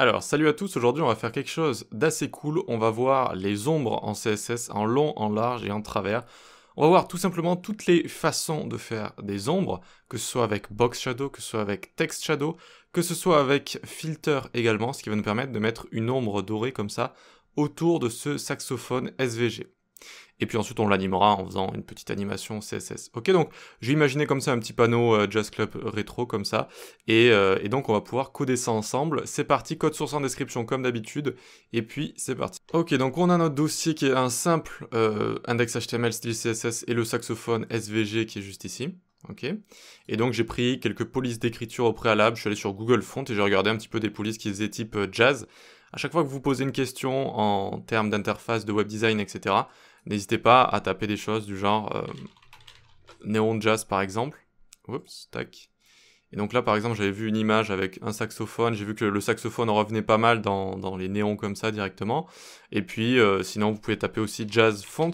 Alors, salut à tous, aujourd'hui on va faire quelque chose d'assez cool, on va voir les ombres en CSS en long, en large et en travers. On va voir tout simplement toutes les façons de faire des ombres, que ce soit avec Box Shadow, que ce soit avec Text Shadow, que ce soit avec Filter également, ce qui va nous permettre de mettre une ombre dorée comme ça autour de ce saxophone SVG. Et puis ensuite, on l'animera en faisant une petite animation CSS. Ok, donc j'ai imaginé comme ça un petit panneau euh, Jazz Club rétro comme ça. Euh, et, donc, on va pouvoir coder ça ensemble. C'est parti, code source en description comme d'habitude. Et puis, c'est parti. Ok, donc on a notre dossier qui est un simple euh, index HTML style CSS et le saxophone SVG qui est juste ici. Ok. Et donc j'ai pris quelques polices d'écriture au préalable. Je suis allé sur Google Font et j'ai regardé un petit peu des polices qui faisaient type jazz. À chaque fois que vous posez une question en termes d'interface, de web design, etc., N'hésitez pas à taper des choses du genre euh, Néon Jazz par exemple. Oups, tac. Et donc là, par exemple, j'avais vu une image avec un saxophone. J'ai vu que le saxophone revenait pas mal dans, les néons comme ça directement. Et puis, euh, sinon, vous pouvez taper aussi jazz font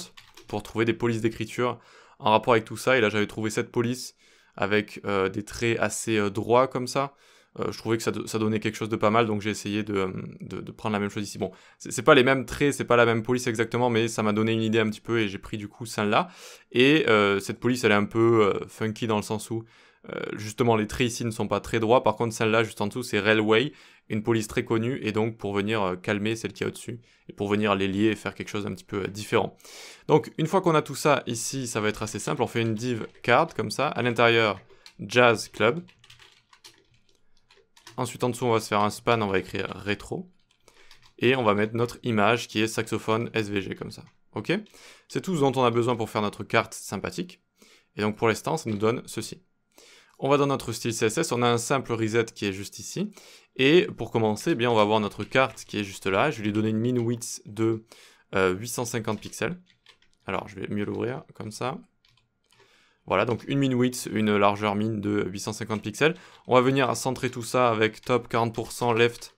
pour trouver des polices d'écriture en rapport avec tout ça. Et là, j'avais trouvé cette police avec euh, des traits assez droits comme ça. Euh, je trouvais que ça, donnait quelque chose de pas mal, donc j'ai essayé de, euh, prendre la même chose ici. Bon, c'est pas les mêmes traits, c'est pas la même police exactement, mais ça m'a donné une idée un petit peu et j'ai pris du coup celle-là. Et euh, cette police, elle est un peu funky dans le sens où justement les traits ici ne sont pas très droits. Par contre, celle-là juste en dessous, c'est Railway, une police très connue, et donc pour venir calmer celle qui est au-dessus, et pour venir les lier et faire quelque chose d'un petit peu différent. Donc une fois qu'on a tout ça ici, ça va être assez simple. On fait une div card comme ça, à l'intérieur jazz club Ensuite, en dessous, on va se faire un span, on va écrire rétro. Et on va mettre notre image qui est saxophone SVG comme ça. Ok C'est tout ce dont on a besoin pour faire notre carte sympathique. Et donc pour l'instant, ça nous donne ceci. On va dans notre style CSS, on a un simple reset qui est juste ici. Et pour commencer, eh bien, on va voir notre carte qui est juste là. Je vais lui donner une min width de 850 euh, pixels. Alors, je vais mieux l'ouvrir comme ça. Voilà, donc une min width, une largeur mine de 850 pixels. On va venir centrer tout ça avec top 40%, left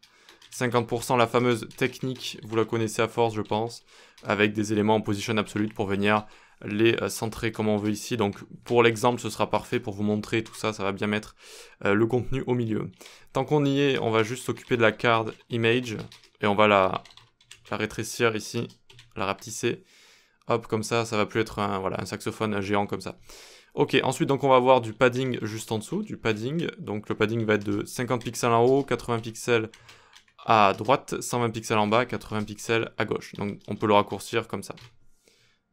50%, la fameuse technique, vous la connaissez à force je pense, avec des éléments en position absolue pour venir les euh, centrer comme on veut ici. Donc pour l'exemple, ce sera parfait pour vous montrer tout ça, ça va bien mettre euh, le contenu au milieu. Tant qu'on y est, on va juste s'occuper de la card image et on va la, la rétrécir ici, la rapetisser hop, comme ça, ça va plus être un, voilà, un saxophone géant comme ça. Ok, ensuite, donc on va avoir du padding juste en dessous, du padding. Donc le padding va être de 50 pixels en haut, 80 pixels à droite, 120 pixels en bas, 80 pixels à gauche. Donc on peut le raccourcir comme ça.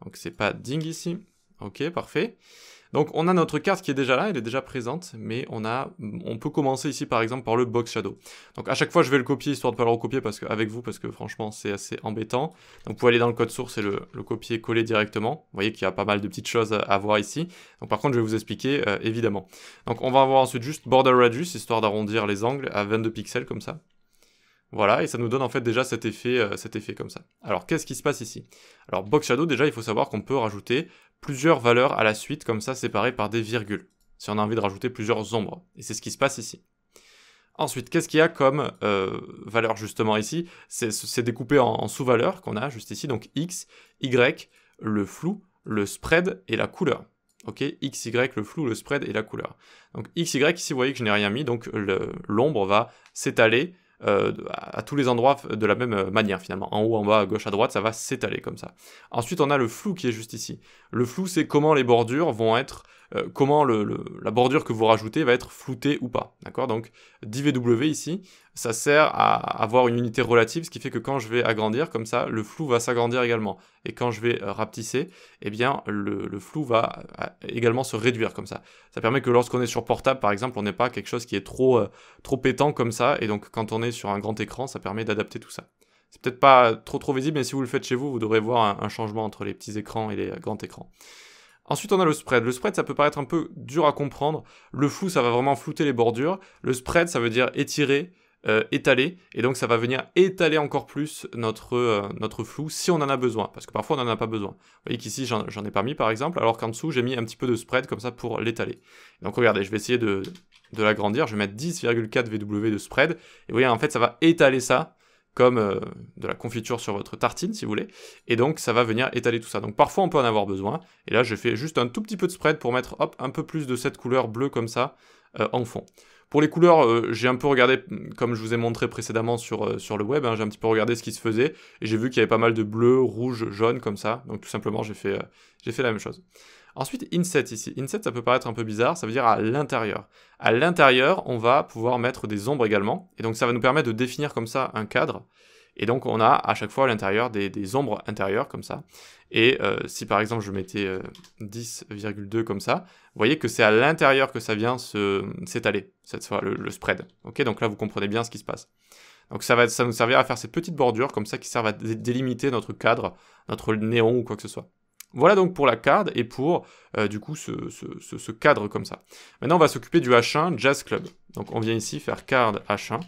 Donc c'est padding ici. Ok, parfait. Donc on a notre carte qui est déjà là, elle est déjà présente, mais on, a, on peut commencer ici par exemple par le Box Shadow. Donc à chaque fois je vais le copier histoire de ne pas le recopier parce que, avec vous parce que franchement c'est assez embêtant. Donc vous pouvez aller dans le code source et le, copier-coller directement. Vous voyez qu'il y a pas mal de petites choses à, voir ici. Donc par contre je vais vous expliquer euh, évidemment. Donc on va avoir ensuite juste Border Radius histoire d'arrondir les angles à 22 pixels comme ça. Voilà, et ça nous donne en fait déjà cet effet, euh, cet effet comme ça. Alors, qu'est-ce qui se passe ici Alors, Box Shadow, déjà, il faut savoir qu'on peut rajouter plusieurs valeurs à la suite, comme ça séparées par des virgules, si on a envie de rajouter plusieurs ombres. Et c'est ce qui se passe ici. Ensuite, qu'est-ce qu'il y a comme euh, valeur justement ici C'est découpé en, en sous-valeurs qu'on a juste ici, donc x, y, le flou, le spread et la couleur. Ok, x, y, le flou, le spread et la couleur. Donc x, y, ici vous voyez que je n'ai rien mis, donc l'ombre va s'étaler euh, à tous les endroits de la même euh, manière finalement. En haut, en bas, à gauche, à droite, ça va s'étaler comme ça. Ensuite, on a le flou qui est juste ici. Le flou, c'est comment les bordures vont être euh, comment la bordure que vous rajoutez va être floutée ou pas. D'accord Donc d'IVW ici, ça sert à avoir une unité relative, ce qui fait que quand je vais agrandir, comme ça, le flou va s'agrandir également. Et quand je vais euh, rapetisser, eh bien, le, flou va également se réduire comme ça. Ça permet que lorsqu'on est sur portable, par exemple, on n'est pas quelque chose qui est euh, trop, pétant comme ça. Et donc, quand on est sur un grand écran, ça permet d'adapter tout ça. C'est peut-être pas trop trop visible, mais si vous le faites chez vous, vous devrez voir un changement entre les petits écrans et les grands écrans. Ensuite, on a le spread. Le spread, ça peut paraître un peu dur à comprendre. Le flou, ça va vraiment flouter les bordures. Le spread, ça veut dire étirer, euh, étaler. Et donc, ça va venir étaler encore plus notre, euh, notre flou si on en a besoin. Parce que parfois, on n'en a pas besoin. Vous voyez qu'ici, j'en ai pas mis, par exemple, alors qu'en dessous, j'ai mis un petit peu de spread comme ça pour l'étaler. Donc, regardez, je vais essayer de, de l'agrandir. Je vais mettre 10,4 VW de spread. Et vous voyez, en fait, ça va étaler ça comme euh, de la confiture sur votre tartine si vous voulez, et donc ça va venir étaler tout ça. Donc parfois on peut en avoir besoin, et là je fais juste un tout petit peu de spread pour mettre un peu plus de cette couleur bleue comme ça euh, en fond. Pour les couleurs, euh, j'ai un peu regardé, mm, comme je vous ai montré précédemment sur, le web, hein, j'ai un petit peu regardé ce qui se faisait, et j'ai vu qu'il y avait pas mal de bleu, rouge, jaune comme ça, donc tout simplement j'ai fait la même chose. Ensuite, inset ici. Inset, ça peut paraître un peu bizarre, ça veut dire à l'intérieur. À l'intérieur, on va pouvoir mettre des ombres également, et donc ça va nous permettre de définir comme ça un cadre. Et donc on a à chaque fois à l'intérieur des, ombres intérieures comme ça. Et euh, si par exemple je mettais 10,2 euh, comme ça, vous voyez que c'est à l'intérieur que ça vient s'étaler, cette fois le, spread. Ok, donc là vous comprenez bien ce qui se passe. Donc ça va ça nous servir à faire ces petites bordures comme ça qui servent à délimiter notre cadre, notre néon ou quoi que ce soit. Voilà donc pour la carte et pour euh, du coup ce, cadre comme ça. Maintenant on va s'occuper du H1 Jazz Club. Donc on vient ici faire card H1.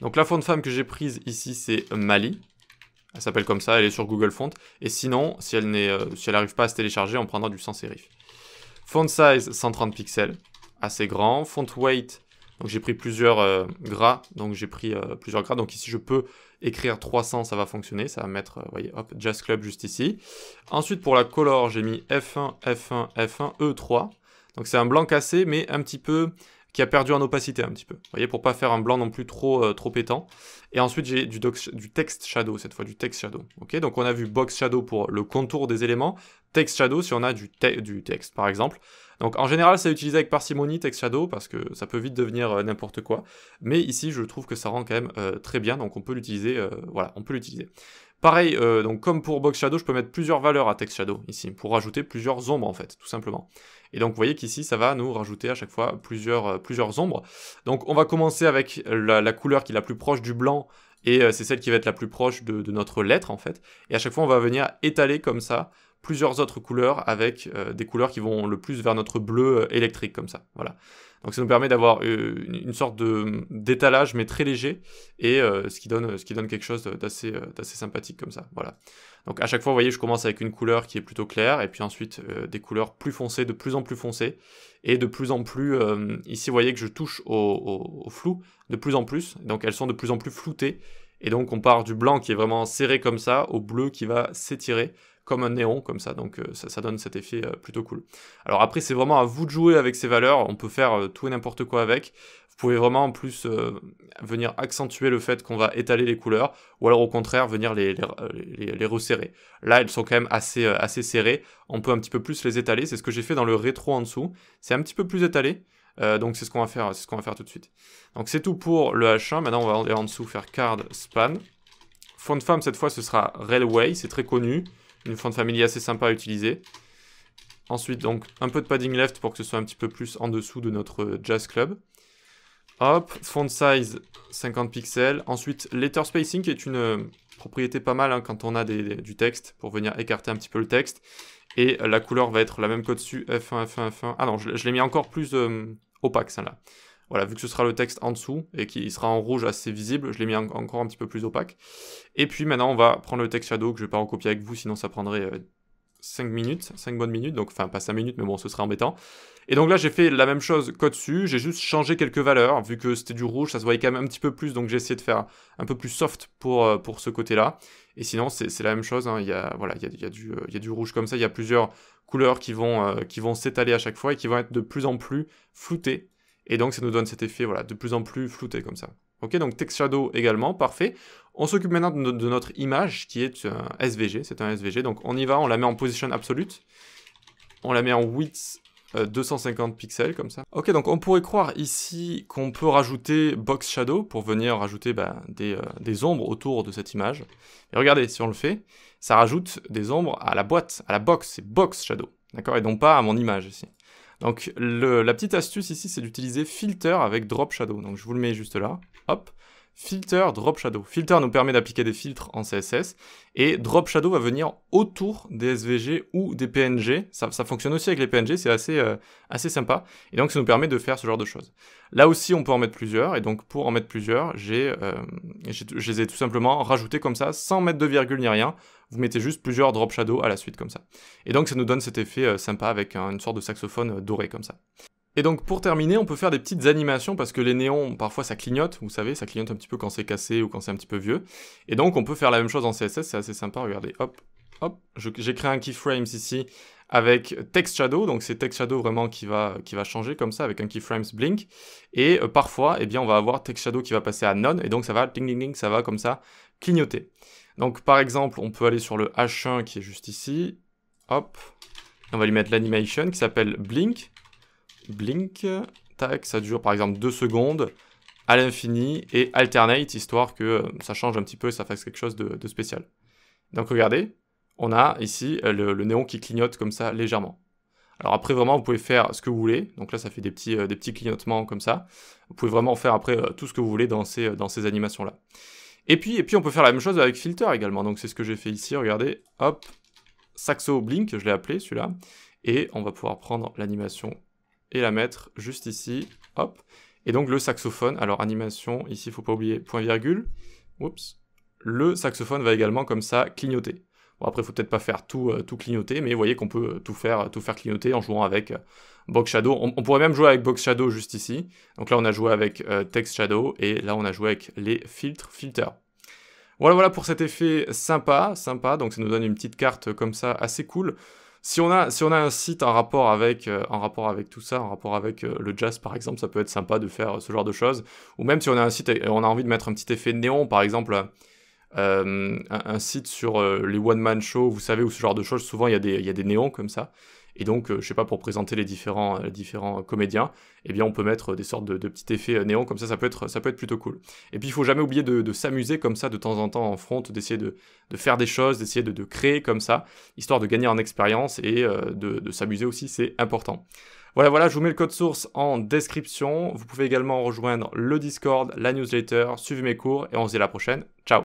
Donc la font femme que j'ai prise ici c'est Mali. Elle s'appelle comme ça, elle est sur Google Font. Et sinon, si elle n'arrive euh, pas à se télécharger, on prendra du sans serif. Font size 130 pixels, assez grand. Font weight donc j'ai pris plusieurs euh, gras, donc j'ai pris euh, plusieurs gras. Donc ici je peux écrire 300, ça va fonctionner, ça va mettre, vous euh, voyez, hop, Jazz Club juste ici. Ensuite pour la color, j'ai mis F1, F1, F1, E3. Donc c'est un blanc cassé, mais un petit peu qui a perdu en opacité un petit peu. Vous voyez, pour pas faire un blanc non plus trop trop pétant. Et ensuite j'ai du, du, texte shadow cette fois, du text shadow. Ok, donc on a vu box shadow pour le contour des éléments, text shadow si on a du, texte, par exemple. Donc en général, c'est utilisé avec parcimonie text shadow parce que ça peut vite devenir euh, n'importe quoi. Mais ici, je trouve que ça rend quand même euh, très bien, donc on peut l'utiliser. Euh, voilà, on peut l'utiliser. Pareil, donc comme pour box shadow, je peux mettre plusieurs valeurs à text shadow ici pour rajouter plusieurs ombres en fait, tout simplement. Et donc vous voyez qu'ici, ça va nous rajouter à chaque fois plusieurs, ombres. Donc on va commencer avec la, couleur qui est la plus proche du blanc et c'est celle qui va être la plus proche de, notre lettre en fait. Et à chaque fois, on va venir étaler comme ça plusieurs autres couleurs avec euh, des couleurs qui vont le plus vers notre bleu euh, électrique comme ça. Voilà. Donc ça nous permet d'avoir euh, une, sorte d'étalage mais très léger et ce qui donne ce qui donne quelque chose d'assez d'assez sympathique comme ça. Voilà. Donc à chaque fois, vous voyez, je commence avec une couleur qui est plutôt claire et puis ensuite des couleurs plus foncées, de plus en plus foncées et de plus en plus. ici, vous voyez que je touche au flou de plus en plus. Donc elles sont de plus en plus floutées. Et donc on part du blanc qui est vraiment serré comme ça au bleu qui va s'étirer comme un néon, comme ça. Donc euh, ça, donne cet effet euh, plutôt cool. Alors après, c'est vraiment à vous de jouer avec ces valeurs. On peut faire euh, tout et n'importe quoi avec. Vous pouvez vraiment en plus venir accentuer le fait qu'on va étaler les couleurs, ou alors au contraire venir les, resserrer. Là, elles sont quand même assez, assez serrées, on peut un petit peu plus les étaler, c'est ce que j'ai fait dans le rétro en dessous, c'est un petit peu plus étalé, donc c'est ce qu'on va faire, c'est ce qu'on va faire tout de suite. Donc c'est tout pour le H1, maintenant on va aller en dessous faire card span. Fond de femme cette fois ce sera Railway, c'est très connu, une font famille assez sympa à utiliser. Ensuite, donc, un peu de padding left pour que ce soit un petit peu plus en dessous de notre euh, Jazz Club. Hop, font size 50 pixels. Ensuite, letter spacing qui est une euh, propriété pas mal hein, quand on a du texte pour venir écarter un petit peu le texte. Et la couleur va être la même qu'au-dessus, F1, F1, F1. Ah non, je, l'ai mis encore plus euh, opaque celle-là. Voilà, vu que ce sera le texte en dessous et qu'il sera en rouge assez visible, je l'ai mis encore un petit peu plus opaque. Et puis maintenant, on va prendre le texte shadow que je vais pas recopier avec vous, sinon ça prendrait 5 euh, minutes, 5 bonnes minutes, donc enfin pas 5 minutes, mais bon, ce serait embêtant. Et donc là, j'ai fait la même chose qu'au-dessus, j'ai juste changé quelques valeurs, vu que c'était du rouge, ça se voyait quand même un petit peu plus, donc j'ai essayé de faire un peu plus soft pour, euh, pour ce côté-là. Et sinon, c'est la même chose, hein. il, y a, voilà, euh, il, y a, du, rouge comme ça, il y a plusieurs couleurs qui vont, qui vont s'étaler à chaque fois et qui vont être de plus en plus floutées et donc ça nous donne cet effet voilà, de plus en plus flouté comme ça. Ok, donc text shadow également, parfait. On s'occupe maintenant de, notre image qui est un SVG, c'est un SVG. Donc on y va, on la met en position absolute. On la met en width 250 euh, pixels comme ça. Ok, donc on pourrait croire ici qu'on peut rajouter box shadow pour venir rajouter bah, des, euh, des, ombres autour de cette image. Et regardez, si on le fait, ça rajoute des ombres à la boîte, à la box, c'est box shadow. D'accord, et donc pas à mon image ici. Donc la petite astuce ici, c'est d'utiliser filter avec drop shadow. Donc je vous le mets juste là, hop filter drop shadow. Filter nous permet d'appliquer des filtres en CSS et drop shadow va venir autour des SVG ou des PNG. Ça, fonctionne aussi avec les PNG, c'est euh, assez, sympa. Et donc ça nous permet de faire ce genre de choses. Là aussi on peut en mettre plusieurs et donc pour en mettre plusieurs, j'ai, euh, je les ai tout simplement rajoutés comme ça sans mettre de virgule ni rien. Vous mettez juste plusieurs drop shadow à la suite comme ça. Et donc ça nous donne cet effet euh, sympa avec une sorte de saxophone doré comme ça. Et donc pour terminer, on peut faire des petites animations parce que les néons, parfois ça clignote, vous savez, ça clignote un petit peu quand c'est cassé ou quand c'est un petit peu vieux. Et donc on peut faire la même chose en CSS, c'est assez sympa, regardez, hop, hop, j'ai créé un keyframes ici avec text shadow, donc c'est text shadow vraiment qui va, qui va changer comme ça avec un keyframes blink. Et euh, parfois, eh bien, on va avoir text shadow qui va passer à none et donc ça va, ding ding ding, ça va comme ça clignoter. Donc par exemple, on peut aller sur le H1 qui est juste ici, hop, on va lui mettre l'animation qui s'appelle blink blink, tac, ça dure par exemple 2 secondes à l'infini et alternate, histoire que euh, ça change un petit peu et ça fasse quelque chose de, spécial. Donc regardez, on a ici euh, le, néon qui clignote comme ça légèrement. Alors après vraiment vous pouvez faire ce que vous voulez, donc là ça fait des petits, euh, des petits clignotements comme ça. Vous pouvez vraiment faire après tout ce que vous voulez dans ces, dans ces animations là. Et puis, et puis on peut faire la même chose avec filter également, donc c'est ce que j'ai fait ici, regardez, hop, Saxo Blink, je l'ai appelé celui-là, et on va pouvoir prendre l'animation et la mettre juste ici. Hop. Et donc le saxophone, alors animation, ici il faut pas oublier point virgule. Oups. Le saxophone va également comme ça clignoter. Bon après faut peut-être pas faire tout, euh, tout clignoter, mais vous voyez qu'on peut tout faire, tout faire clignoter en jouant avec euh, Box Shadow. On, pourrait même jouer avec Box Shadow juste ici. Donc là on a joué avec euh, Text Shadow et là on a joué avec les filtres filter. Voilà voilà pour cet effet sympa, sympa. Donc ça nous donne une petite carte comme ça assez cool si on a un site en rapport avec euh, en rapport avec tout ça, en rapport avec euh, le jazz par exemple, ça peut être sympa de faire euh, ce genre de choses. Ou même si on a un site et on a envie de mettre un petit effet néon, par exemple. Un, site sur les one-man shows, vous savez, ou ce genre de choses, souvent il y a des néons comme ça. Et donc, euh, je sais pas, pour présenter les différents, différents comédiens, eh bien, on peut mettre des sortes de, petits effets euh, néons, comme ça, ça peut être, ça peut être plutôt cool. Et puis, il faut jamais oublier de, s'amuser comme ça de temps en temps en front, d'essayer de, faire des choses, d'essayer de, créer comme ça, histoire de gagner en expérience et euh, de s'amuser aussi, c'est important. Voilà, voilà, je vous mets le code source en description. Vous pouvez également rejoindre le Discord, la newsletter, suivez mes cours et on se dit à la prochaine. Ciao